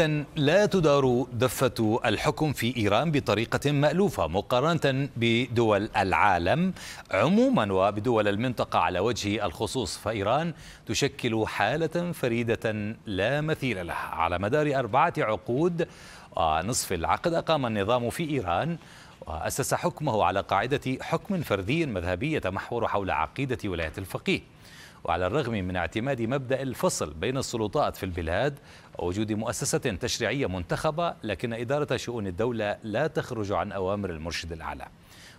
إذا لا تدار دفة الحكم في إيران بطريقة مألوفة مقارنة بدول العالم عموما وبدول المنطقة على وجه الخصوص فإيران تشكل حالة فريدة لا مثيل لها على مدار أربعة عقود ونصف العقد أقام النظام في إيران وأسس حكمه على قاعدة حكم فردي مذهبي يتمحور حول عقيدة ولاية الفقيه وعلى الرغم من اعتماد مبدأ الفصل بين السلطات في البلاد ووجود مؤسسة تشريعية منتخبة لكن إدارة شؤون الدولة لا تخرج عن أوامر المرشد الأعلى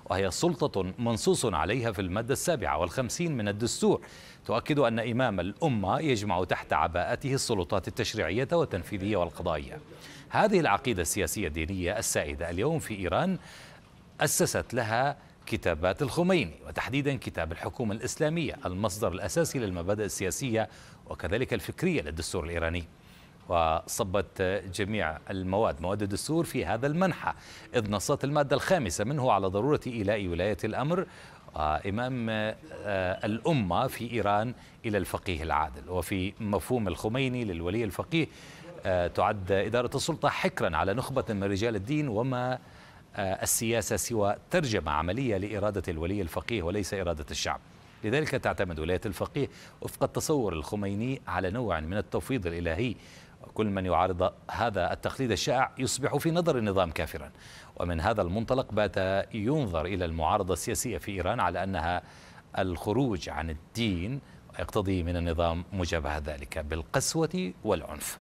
وهي سلطة منصوص عليها في المادة السابعة والخمسين من الدستور تؤكد أن إمام الأمة يجمع تحت عباءته السلطات التشريعية والتنفيذية والقضائية هذه العقيدة السياسية الدينية السائدة اليوم في إيران أسست لها كتابات الخميني وتحديدا كتاب الحكومة الإسلامية المصدر الأساسي للمبادئ السياسية وكذلك الفكرية للدستور الإيراني وصبت جميع المواد مواد الدستور في هذا المنحى إذ نصت المادة الخامسة منه على ضرورة إيلاء ولاية الأمر إمام آه، الأمة في إيران إلى الفقيه العادل وفي مفهوم الخميني للولي الفقيه آه، تعد إدارة السلطة حكرا على نخبة من رجال الدين وما السياسة سوى ترجمة عملية لإرادة الولي الفقيه وليس إرادة الشعب لذلك تعتمد ولاية الفقيه وفق التصور الخميني على نوع من التفويض الإلهي كل من يعارض هذا التقليد الشائع يصبح في نظر النظام كافرا ومن هذا المنطلق بات ينظر إلى المعارضة السياسية في إيران على أنها الخروج عن الدين يقتضي من النظام مجابهة ذلك بالقسوة والعنف